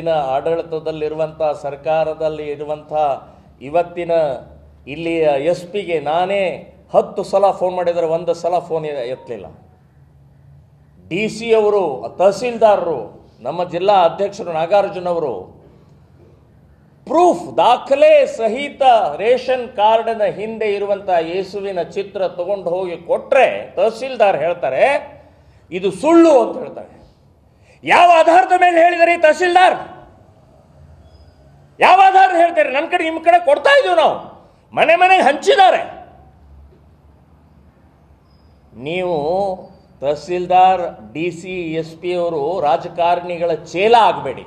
ಇಲ್ಲಿನ ಆಡಳಿತದಲ್ಲಿರುವಂಥ ಸರ್ಕಾರದಲ್ಲಿ ಇರುವಂಥ ಇವತ್ತಿನ ಇಲ್ಲಿಯ ಎಸ್ ಪಿಗೆ ನಾನೇ ಹತ್ತು ಸಲ ಫೋನ್ ಮಾಡಿದರೆ ಒಂದು ಸಲ ಫೋನ್ ಎತ್ತಲಿಲ್ಲ ಡಿ ಸಿ ಅವರು ತಹಸೀಲ್ದಾರರು ನಮ್ಮ ಜಿಲ್ಲಾ ಅಧ್ಯಕ್ಷರು ನಾಗಾರ್ಜುನ ಅವರು ಪ್ರೂಫ್ ದಾಖಲೆ ಸಹಿತ ರೇಷನ್ ಕಾರ್ಡ್ನ ಹಿಂದೆ ಇರುವಂಥ ಯೇಸುವಿನ ಚಿತ್ರ ತಗೊಂಡು ಹೋಗಿ ಕೊಟ್ರೆ ತಹಸೀಲ್ದಾರ್ ಹೇಳ್ತಾರೆ ಇದು ಸುಳ್ಳು ಅಂತ ಹೇಳ್ತಾರೆ ಯಾವ ಆಧಾರದ ಮೇಲೆ ಹೇಳಿದರೆ ತಹಸೀಲ್ದಾರ್ ಯಾವ ಆಧಾರ ಹೇಳ್ತಾರೆ ನನ್ನ ಕಡೆ ನಿಮ್ಮ ಕಡೆ ಕೊಡ್ತಾ ಇದೀವಿ ನಾವು ಮನೆ ಮನೆಗೆ ಹಂಚಿದ್ದಾರೆ ನೀವು tehsildar D C S P ಅವರು ರಾಜಕಾರಣಿಗಳ ಚೇಲ ಆಗಬೇಡಿ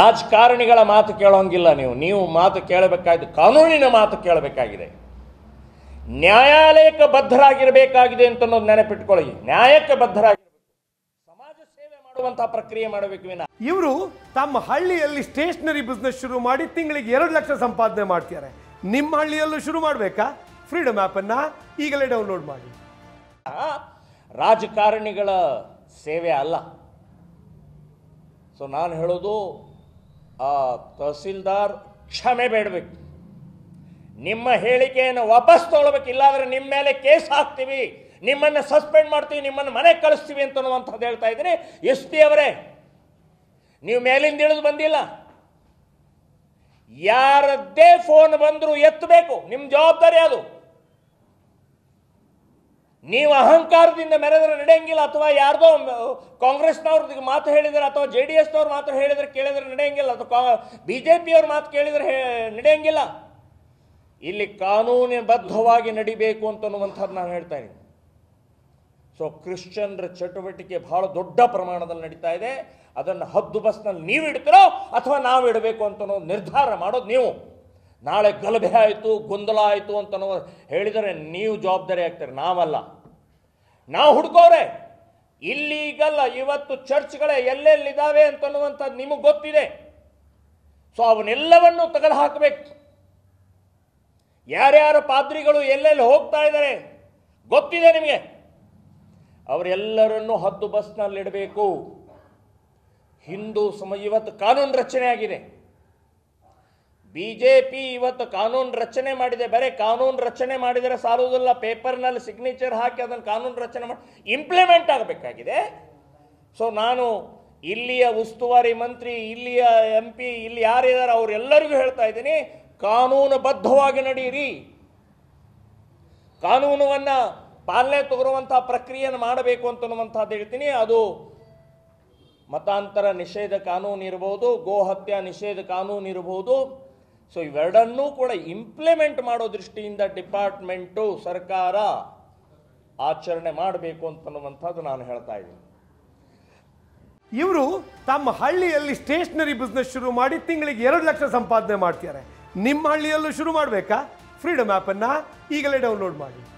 ರಾಜಕಾರಣಿಗಳ ಮಾತು ಕೇಳೋಂಗಿಲ್ಲ ನೀವು ನೀವು ಮಾತು ಕೇಳಬೇಕಾದ ಕಾನೂನಿನ ಮಾತು ಕೇಳಬೇಕಾಗಿದೆ ನ್ಯಾಯಾಲಯಕ್ಕೆ ಬದ್ಧರಾಗಿರಬೇಕಾಗಿದೆ ಅಂತ ನೆನಪಿಟ್ಕೊಳ್ಳಿ ನ್ಯಾಯಕ್ಕೆ ಬದ್ಧರಾಗಿ ಪ್ರಕ್ರಿಯೆ ಮಾಡಬೇಕು ವಿನ ಇವರು ತಮ್ಮ ಹಳ್ಳಿಯಲ್ಲಿ ಸ್ಟೇಷನರಿ ಬಿಸ್ನೆಸ್ ಶುರು ಮಾಡಿ ತಿಂಗಳಿಗೆ ಎರಡು ಲಕ್ಷ ಸಂಪಾದನೆ ಮಾಡ್ತಾರೆ ನಿಮ್ಮ ಹಳ್ಳಿಯಲ್ಲೂ ಶುರು ಮಾಡಬೇಕಾ ಫ್ರೀಡಮ್ ಆಪ್ ಅನ್ನ ಈಗಲೇ ಡೌನ್ಲೋಡ್ ಮಾಡಿ ರಾಜಕಾರಣಿಗಳ ಸೇವೆ ಅಲ್ಲ ಸೊ ನಾನು ಹೇಳೋದು ಆ ತಹಸೀಲ್ದಾರ್ ಕ್ಷಮೆ ಬೇಡಬೇಕು ನಿಮ್ಮ ಹೇಳಿಕೆಯನ್ನು ವಾಪಸ್ ಇಲ್ಲಾದ್ರೆ ನಿಮ್ಮ ಮೇಲೆ ಕೇಸ್ ಹಾಕ್ತೀವಿ ನಿಮ್ಮನ್ನು ಸಸ್ಪೆಂಡ್ ಮಾಡ್ತೀವಿ ನಿಮ್ಮನ್ನು ಮನೆಗೆ ಕಳಿಸ್ತೀವಿ ಅಂತ ಅನ್ನುವಂಥದ್ದು ಹೇಳ್ತಾ ಇದ್ದೀನಿ ಎಸ್ ಪಿ ಅವರೇ ನೀವು ಮೇಲಿಂದ ಇಳಿದು ಬಂದಿಲ್ಲ ಯಾರದ್ದೇ ಫೋನ್ ಬಂದರೂ ಎತ್ತಬೇಕು ನಿಮ್ಮ ಜವಾಬ್ದಾರಿ ಅದು ನೀವು ಅಹಂಕಾರದಿಂದ ಮೆರೆದ್ರೆ ನಡೆಯಂಗಿಲ್ಲ ಅಥವಾ ಯಾರ್ದೋ ಕಾಂಗ್ರೆಸ್ನವ್ರದ್ದು ಮಾತು ಹೇಳಿದ್ರೆ ಅಥವಾ ಜೆ ಡಿ ಎಸ್ನವ್ರು ಮಾತು ಹೇಳಿದ್ರೆ ಕೇಳಿದ್ರೆ ನಡೆಯಂಗಿಲ್ಲ ಅಥವಾ ಬಿ ಜೆ ಪಿಯವ್ರ ಮಾತು ಕೇಳಿದರೆ ನಡೆಯಂಗಿಲ್ಲ ಇಲ್ಲಿ ಕಾನೂನಿನ ಬದ್ಧವಾಗಿ ನಡಿಬೇಕು ಅಂತನ್ನುವಂಥದ್ದು ನಾನು ಹೇಳ್ತಾ ಇದ್ದೀನಿ ಸೊ ಕ್ರಿಶ್ಚಿಯನ್ರ ಚಟುವಟಿಕೆ ಬಹಳ ದೊಡ್ಡ ಪ್ರಮಾಣದಲ್ಲಿ ನಡೀತಾ ಇದೆ ಅದನ್ನು ಹದ್ದು ಬಸ್ನಲ್ಲಿ ನೀವು ಇಡ್ತೀರೋ ಅಥವಾ ನಾವು ಇಡಬೇಕು ಅಂತನೋ ನಿರ್ಧಾರ ಮಾಡೋದು ನೀವು ನಾಳೆ ಗಲಭೆ ಆಯಿತು ಗೊಂದಲ ಆಯಿತು ಅಂತನೋ ಹೇಳಿದರೆ ನೀವು ಜವಾಬ್ದಾರಿ ಆಗ್ತೀರಿ ನಾವಲ್ಲ ನಾವು ಹುಡ್ಕೋರೆ ಇಲ್ಲೀಗಲ್ಲ ಇವತ್ತು ಚರ್ಚ್ಗಳೇ ಎಲ್ಲೆಲ್ಲಿದ್ದಾವೆ ಅಂತನ್ನುವಂಥದ್ದು ನಿಮಗೆ ಗೊತ್ತಿದೆ ಸೊ ಅವನ್ನೆಲ್ಲವನ್ನು ತೆಗೆದು ಹಾಕಬೇಕು ಯಾರ್ಯಾರ ಪಾದ್ರಿಗಳು ಎಲ್ಲೆಲ್ಲಿ ಹೋಗ್ತಾ ಇದ್ದಾರೆ ಗೊತ್ತಿದೆ ನಿಮಗೆ ಅವರೆಲ್ಲರನ್ನು ಹತ್ತು ಬಸ್ನಲ್ಲಿಡಬೇಕು ಹಿಂದೂ ಸಮ ಇವತ್ತು ಕಾನೂನು ರಚನೆ ಆಗಿದೆ ಬಿ ಜೆ ಪಿ ಇವತ್ತು ಕಾನೂನು ರಚನೆ ಮಾಡಿದೆ ಬೇರೆ ಕಾನೂನು ರಚನೆ ಮಾಡಿದರೆ ಸಾಲುವುದಿಲ್ಲ ಪೇಪರ್ನಲ್ಲಿ ಸಿಗ್ನೇಚರ್ ಹಾಕಿ ಅದನ್ನು ಕಾನೂನು ರಚನೆ ಮಾಡಿ ಇಂಪ್ಲಿಮೆಂಟ್ ಆಗಬೇಕಾಗಿದೆ ಸೊ ನಾನು ಇಲ್ಲಿಯ ಉಸ್ತುವಾರಿ ಮಂತ್ರಿ ಇಲ್ಲಿಯ ಎಂ ಪಿ ಇಲ್ಲಿ ಯಾರಿದ್ದಾರೆ ಅವರೆಲ್ಲರಿಗೂ ಹೇಳ್ತಾ ಇದ್ದೀನಿ ಕಾನೂನುಬದ್ಧವಾಗಿ ನಡೆಯಿರಿ ಕಾನೂನುವನ್ನು ಪಾಲನೆ ತಗೊರುವಂತಹ ಪ್ರಕ್ರಿಯೆಯನ್ನು ಮಾಡಬೇಕು ಅಂತನ್ನುವಂಥದ್ದು ಹೇಳ್ತೀನಿ ಅದು ಮತಾಂತರ ನಿಷೇಧ ಕಾನೂನು ಇರ್ಬೋದು ಗೋ ನಿಷೇಧ ಕಾನೂನು ಇರ್ಬೋದು ಸೊ ಇವೆರಡನ್ನೂ ಕೂಡ ಇಂಪ್ಲಿಮೆಂಟ್ ಮಾಡೋ ದೃಷ್ಟಿಯಿಂದ ಡಿಪಾರ್ಟ್ಮೆಂಟು ಸರ್ಕಾರ ಆಚರಣೆ ಮಾಡಬೇಕು ಅಂತನ್ನುವಂಥದ್ದು ನಾನು ಹೇಳ್ತಾ ಇದ್ದೀನಿ ಇವರು ತಮ್ಮ ಹಳ್ಳಿಯಲ್ಲಿ ಸ್ಟೇಷನರಿ ಬಿಸ್ನೆಸ್ ಶುರು ಮಾಡಿ ತಿಂಗಳಿಗೆ ಎರಡು ಲಕ್ಷ ಸಂಪಾದನೆ ಮಾಡ್ತಾರೆ ನಿಮ್ಮ ಹಳ್ಳಿಯಲ್ಲೂ ಶುರು ಮಾಡಬೇಕಾ ಫ್ರೀಡಮ್ ಆ್ಯಪನ್ನು ಈಗಲೇ ಡೌನ್ಲೋಡ್ ಮಾಡಿ